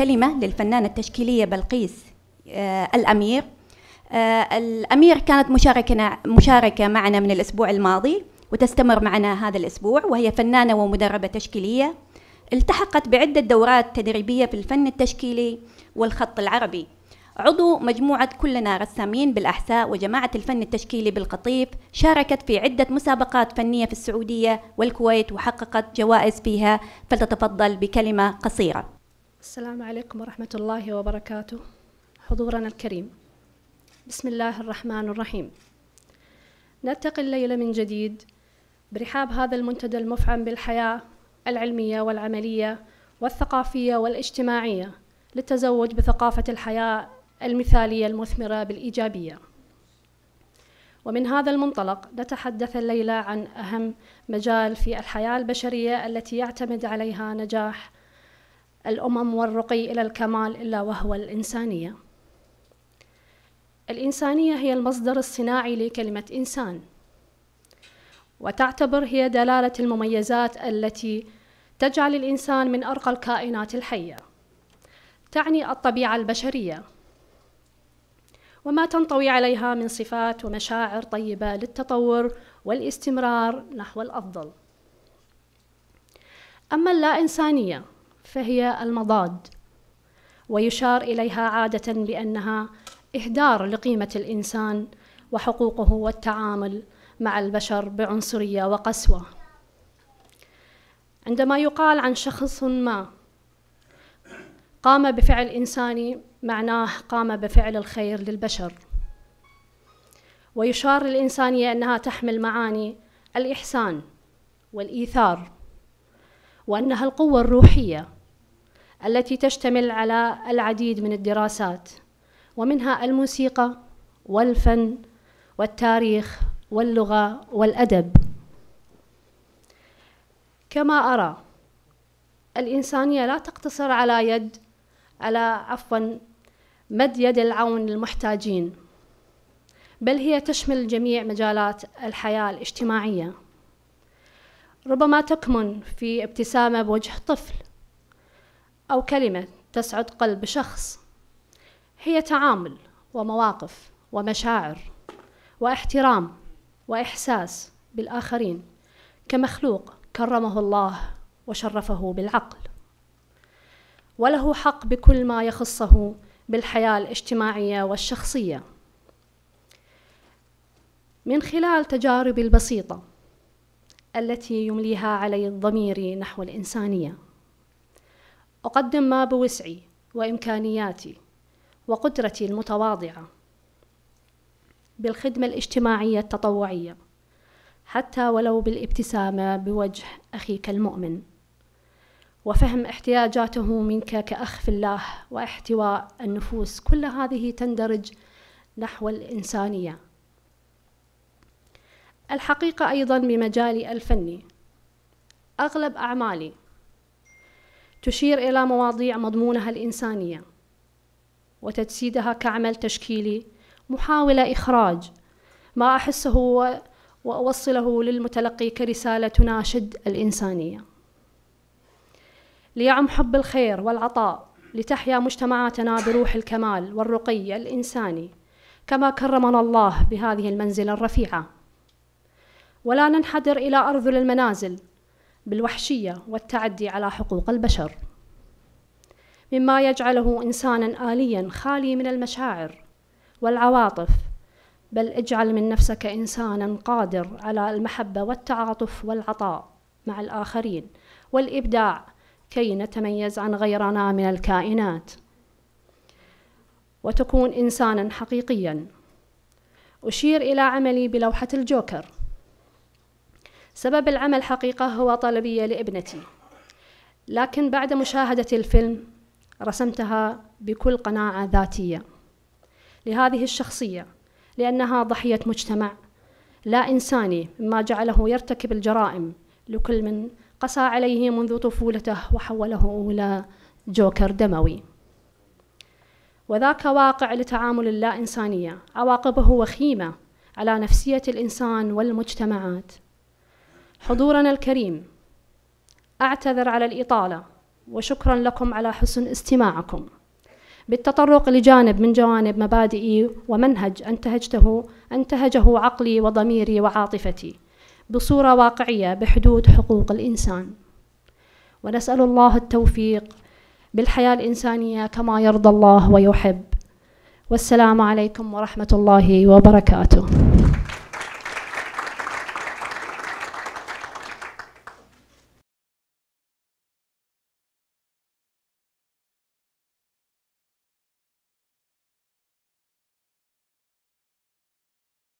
الكلمة للفنانة التشكيلية بلقيس آه، الأمير آه، الأمير كانت مشاركة, مشاركة معنا من الأسبوع الماضي وتستمر معنا هذا الأسبوع وهي فنانة ومدربة تشكيلية التحقت بعدة دورات تدريبية في الفن التشكيلي والخط العربي عضو مجموعة كلنا رسامين بالأحساء وجماعة الفن التشكيلي بالقطيف شاركت في عدة مسابقات فنية في السعودية والكويت وحققت جوائز فيها فلتتفضل بكلمة قصيرة السلام عليكم ورحمة الله وبركاته حضورنا الكريم بسم الله الرحمن الرحيم نلتقي الليلة من جديد برحاب هذا المنتدى المفعم بالحياة العلمية والعملية والثقافية والاجتماعية للتزوج بثقافة الحياة المثالية المثمرة بالإيجابية ومن هذا المنطلق نتحدث الليلة عن أهم مجال في الحياة البشرية التي يعتمد عليها نجاح الأمم والرقي إلى الكمال إلا وهو الإنسانية الإنسانية هي المصدر الصناعي لكلمة إنسان وتعتبر هي دلالة المميزات التي تجعل الإنسان من أرقى الكائنات الحية تعني الطبيعة البشرية وما تنطوي عليها من صفات ومشاعر طيبة للتطور والاستمرار نحو الأفضل أما اللا إنسانية فهي المضاد ويشار اليها عاده بانها اهدار لقيمه الانسان وحقوقه والتعامل مع البشر بعنصريه وقسوه عندما يقال عن شخص ما قام بفعل انساني معناه قام بفعل الخير للبشر ويشار للانسانيه انها تحمل معاني الاحسان والايثار وانها القوه الروحيه التي تشتمل على العديد من الدراسات ومنها الموسيقى والفن والتاريخ واللغة والأدب كما أرى الإنسانية لا تقتصر على يد على عفوا مد يد العون للمحتاجين بل هي تشمل جميع مجالات الحياة الاجتماعية ربما تكمن في ابتسامة بوجه طفل أو كلمة تسعد قلب شخص هي تعامل ومواقف ومشاعر واحترام وإحساس بالآخرين كمخلوق كرمه الله وشرفه بالعقل وله حق بكل ما يخصه بالحياة الاجتماعية والشخصية من خلال تجاربي البسيطة التي يمليها علي الضمير نحو الإنسانية أقدم ما بوسعي وإمكانياتي وقدرتي المتواضعة بالخدمة الاجتماعية التطوعية حتى ولو بالابتسامة بوجه أخيك المؤمن وفهم احتياجاته منك كأخ في الله واحتواء النفوس كل هذه تندرج نحو الإنسانية الحقيقة أيضا بمجالي الفني أغلب أعمالي تشير إلى مواضيع مضمونها الإنسانية وتجسيدها كعمل تشكيلي محاولة إخراج ما أحسه وأوصله للمتلقي كرسالة تناشد الإنسانية ليعم حب الخير والعطاء لتحيا مجتمعاتنا بروح الكمال والرقي الإنساني كما كرمنا الله بهذه المنزلة الرفيعة ولا ننحدر إلى أرذل المنازل بالوحشية والتعدي على حقوق البشر مما يجعله إنسانا آليا خالي من المشاعر والعواطف بل اجعل من نفسك إنسانا قادر على المحبة والتعاطف والعطاء مع الآخرين والإبداع كي نتميز عن غيرنا من الكائنات وتكون إنسانا حقيقيا أشير إلى عملي بلوحة الجوكر سبب العمل حقيقة هو طلبية لابنتي لكن بعد مشاهدة الفيلم رسمتها بكل قناعة ذاتية لهذه الشخصية لأنها ضحية مجتمع لا إنساني مما جعله يرتكب الجرائم لكل من قسى عليه منذ طفولته وحوله إلى جوكر دموي وذاك واقع لتعامل اللا إنسانية عواقبه وخيمة على نفسية الإنسان والمجتمعات حضورنا الكريم أعتذر على الإطالة وشكرا لكم على حسن استماعكم بالتطرق لجانب من جوانب مبادئي ومنهج أنتهجته أنتهجه عقلي وضميري وعاطفتي بصورة واقعية بحدود حقوق الإنسان ونسأل الله التوفيق بالحياة الإنسانية كما يرضى الله ويحب والسلام عليكم ورحمة الله وبركاته